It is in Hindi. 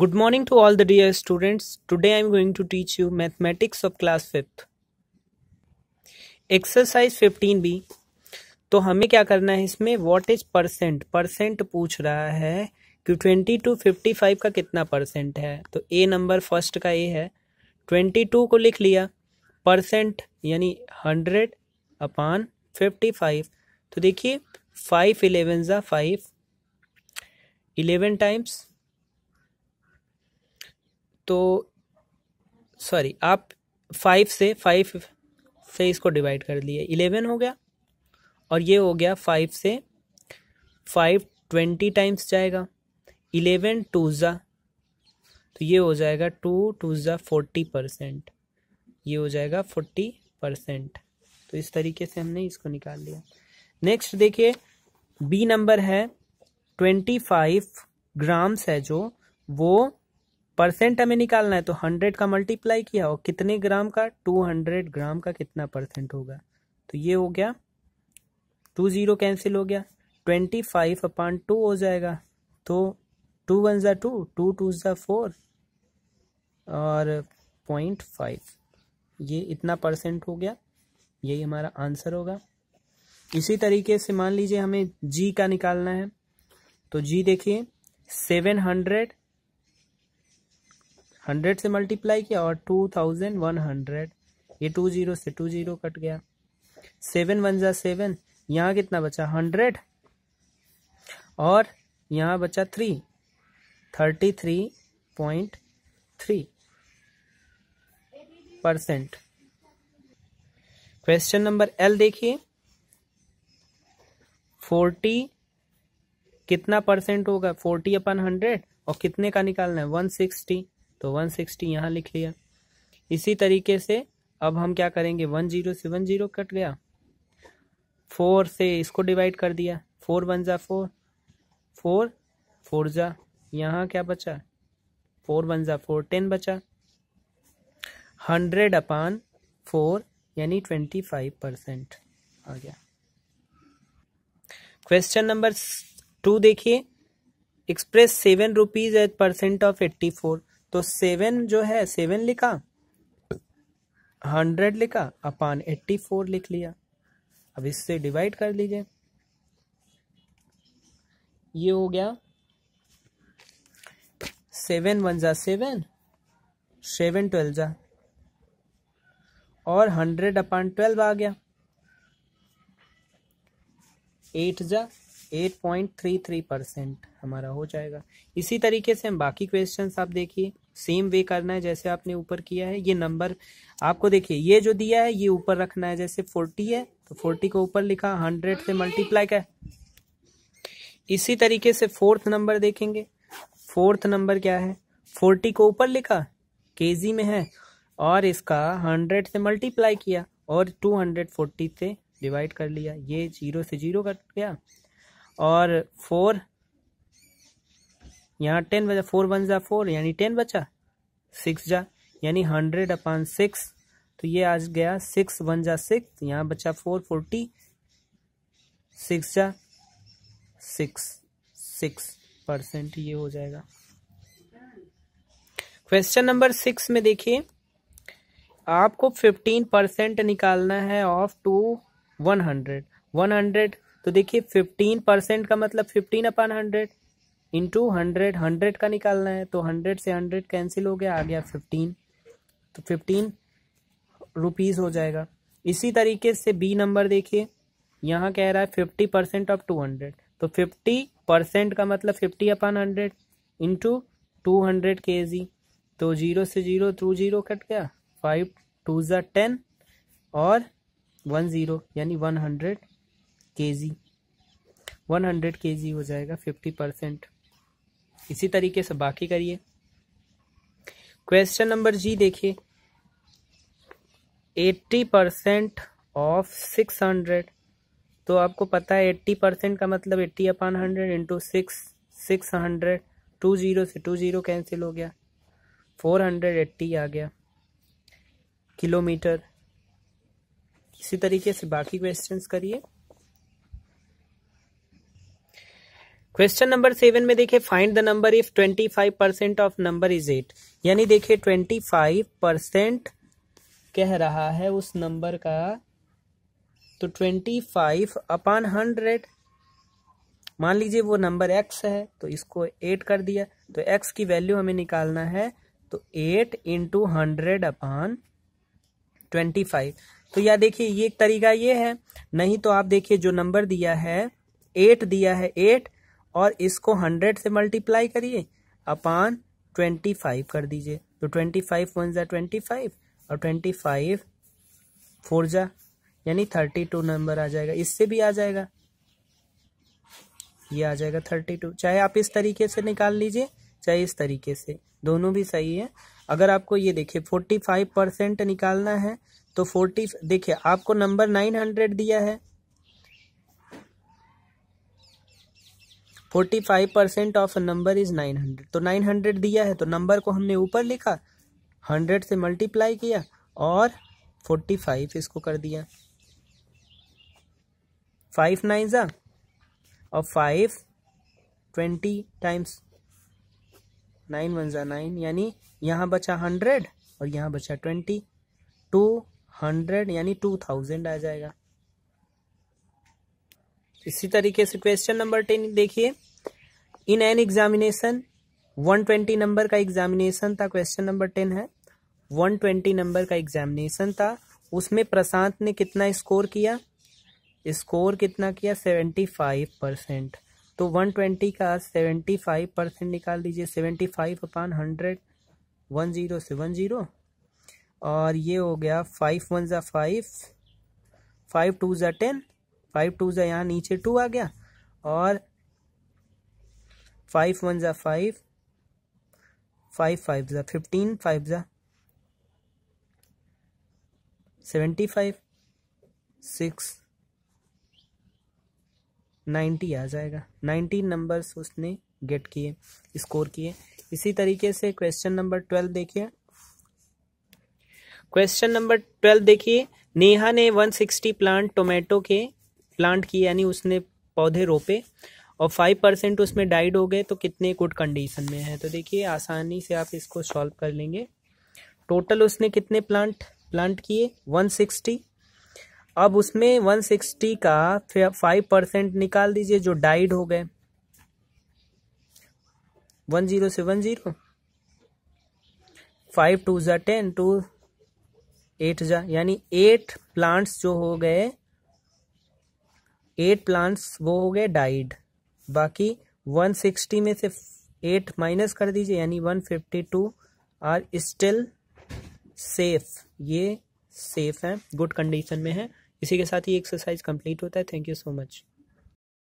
Good morning to all the dear students. Today I am going to teach you mathematics of class 5th. Exercise 15b तो हमें क्या करना है इसमें व्हाट इज परसेंट परसेंट पूछ रहा है कि 20 टू 55 का कितना परसेंट है तो ए नंबर फर्स्ट का ए है 22 को लिख लिया परसेंट यानी 100 अपान 55 तो देखिए फाइव इलेवन ज़ा फाइव इलेवन टाइम्स तो सॉरी आप फाइव से फाइव से इसको डिवाइड कर लिए इलेवन हो गया और ये हो गया फाइव से फाइव ट्वेंटी टाइम्स जाएगा इलेवन टू ज़ा तो ये हो जाएगा टू टू ज़ा फोर्टी परसेंट ये हो जाएगा फोर्टी परसेंट तो इस तरीके से हमने इसको निकाल लिया नेक्स्ट देखिए बी नंबर है ट्वेंटी फाइव ग्राम्स है जो वो परसेंट हमें निकालना है तो हंड्रेड का मल्टीप्लाई किया और कितने ग्राम का टू हंड्रेड ग्राम का कितना परसेंट होगा तो ये हो गया टू ज़ीरो कैंसिल हो गया ट्वेंटी फाइव अपॉन टू हो जाएगा तो टू वन ज़ा टू टू टू ज़ा फोर और पॉइंट फाइव ये इतना परसेंट हो गया यही हमारा आंसर होगा इसी तरीके से मान लीजिए हमें जी का निकालना है तो जी देखिए सेवन हंड्रेड हंड्रेड से मल्टीप्लाई किया और टू थाउजेंड वन हंड्रेड ये टू जीरो से टू जीरो कट गया सेवन वन जा सेवन यहाँ कितना बचा हंड्रेड और यहाँ बचा three thirty three point three percent question number L देखिए फोर्टी कितना परसेंट होगा फोर्टी अपन हंड्रेड और कितने का निकालना है वन सिक्सटी तो 160 सिक्सटी यहाँ लिख लिया इसी तरीके से अब हम क्या करेंगे वन जीरो से वन जीरो कट गया फोर से इसको डिवाइड कर दिया फोर वन ज़ा फोर फोर फोर ज़ा यहाँ क्या बचा फोर वन ज़ा फोर टेन बचा हंड्रेड अपान फोर यानी ट्वेंटी फाइव परसेंट आ गया क्वेश्चन नंबर टू देखिए express seven rupees eight percent of eighty four तो सेवन जो है सेवन लिखा हंड्रेड लिखा अपान एट्टी फोर लिख लिया अब इससे डिवाइड कर लीजिए ये हो गया सेवन वन जा सेवन सेवन ट्वेल्व जा और हंड्रेड अपान ट्वेल्व आ गया एट जा eight point three three percent हमारा हो जाएगा इसी तरीके से हम बाकी क्वेश्चन आप देखिए सेम वे करना है जैसे आपने ऊपर किया है ये नंबर आपको देखिए ये जो दिया है ये ऊपर रखना है जैसे फोर्टी है तो फोर्टी को ऊपर लिखा हंड्रेड से मल्टीप्लाई का इसी तरीके से फोर्थ नंबर देखेंगे फोर्थ नंबर क्या है फोर्टी को ऊपर लिखा केजी में है और इसका हंड्रेड से मल्टीप्लाई किया और टू हंड्रेड फोर्टी से डिवाइड कर लिया ये जीरो से जीरो कट गया और फोर यहाँ टेन बचा फोर वन जा फोर यानी टेन बचा सिक्स जा यानी हंड्रेड अपान सिक्स तो ये आज गया सिक्स वन जा सिक्स यहाँ बचा फोर फोर्टी सिक्स जा सिक्स सिक्स परसेंट ये हो जाएगा क्वेश्चन नंबर सिक्स में देखिए आपको फिफ्टीन परसेंट निकालना है of two one hundred one hundred तो देखिए फिफ्टीन परसेंट का मतलब fifteen upon hundred into hundred hundred का निकालना है तो हंड्रेड से हंड्रेड कैंसिल हो गया आ गया फिफ्टीन तो फिफ्टीन रुपीज़ हो जाएगा इसी तरीके से बी नंबर देखिए यहाँ कह रहा है fifty percent of two hundred तो फिफ्टी परसेंट का मतलब fifty upon hundred into two hundred के जी तो जीरो से जीरो थ्रू जीरो कट गया फाइव टू ज़ा टेन और वन ज़ीरो यानी वन हंड्रेड के जी वन हंड्रेड के जी हो जाएगा फिफ्टी परसेंट इसी तरीके से बाकी करिए क्वेश्चन नंबर जी देखिए eighty percent of six hundred तो आपको पता है एट्टी परसेंट का मतलब eighty upon hundred into six six hundred two zero से टू ज़ीरो कैंसिल हो गया फोर हंड्रेड एट्टी आ गया किलोमीटर इसी तरीके से बाकी क्वेश्चंस करिए क्वेश्चन नंबर सेवन में देखिए find the number if twenty five percent of number is eight यानी देखिए ट्वेंटी फाइव परसेंट कह रहा है उस नंबर का तो ट्वेंटी फाइव अपॉन हंड्रेड मान लीजिए वो नंबर एक्स है तो इसको एट कर दिया तो एक्स की वैल्यू हमें निकालना है तो eight into hundred upon twenty five तो या देखिए ये एक तरीका ये है नहीं तो आप देखिए जो नंबर दिया है एट दिया है एट और इसको हंड्रेड से मल्टीप्लाई करिए अपान ट्वेंटी फाइव कर दीजिए तो ट्वेंटी फाइव वन ज़ा ट्वेंटी फाइव और ट्वेंटी फाइव फोर ज़ा यानी थर्टी टू नंबर आ जाएगा इससे भी आ जाएगा ये आ जाएगा थर्टी टू चाहे आप इस तरीके से निकाल लीजिए चाहे इस तरीके से दोनों भी सही है अगर आपको ये देखिए फोर्टी फाइव परसेंट निकालना है तो फोर्टी देखिए आपको नंबर नाइन हंड्रेड दिया है forty five percent of number is nine hundred तो नाइन हंड्रेड दिया है तो नंबर को हमने ऊपर लिखा हंड्रेड से मल्टीप्लाई किया और फोर्टी फाइव इसको कर दिया फाइव नाइन ज़ा और five twenty times nine one ज़ा नाइन यानी यहाँ बचा हंड्रेड और यहाँ बचा ट्वेंटी टू हंड्रेड यानी टू थाउजेंड आ जाएगा इसी तरीके से क्वेश्चन नंबर टेन देखिए इन एन एग्जामिनेशन 120 नंबर का एग्जामिनेशन था क्वेश्चन नंबर टेन है 120 नंबर का एग्जामिनेशन था उसमें प्रशांत ने कितना स्कोर किया स्कोर कितना किया 75 परसेंट तो 120 का 75 परसेंट निकाल दीजिए 75 अपान हंड्रेड वन ज़ीरो से वन ज़ीरो और ये हो गया फाइव वन ज़ा फाइव फाइव टू ज़ा टेन फाइव टू ज़ा यहाँ नीचे टू आ गया और फाइव वन ज़ा फाइव फाइव फाइव ज़ा फिफ्टीन फाइव ज़ा सेवेंटी फाइव सिक्स नाइन्टी आ जाएगा नाइन्टी नंबर्स उसने गेट किए स्कोर किए इसी तरीके से क्वेश्चन नंबर ट्वेल्व देखिए क्वेश्चन नंबर ट्वेल्व देखिए नेहा ने वन सिक्सटी प्लांट टोमेटो के प्लांट की यानी उसने पौधे रोपे और फाइव परसेंट उसमें डाइड हो गए तो कितने गुड कंडीशन में है तो देखिए आसानी से आप इसको सॉल्व कर लेंगे टोटल उसने कितने प्लांट प्लांट किए वन सिक्सटी अब उसमें वन सिक्सटी का फाइव परसेंट निकाल दीजिए जो डाइड हो गए वन जीरो से वन जीरो फाइव टू ज़ा टेन टू एट ज़ा यानी एट प्लांट्स जो हो गए एट प्लांट्स वो हो गए डाइड बाकी वन सिक्सटी में से एट माइनस कर दीजिए यानी one fifty two are still safe ये सेफ है गुड कंडीशन में है इसी के साथ ही एक्सरसाइज कंप्लीट होता है थैंक यू सो मच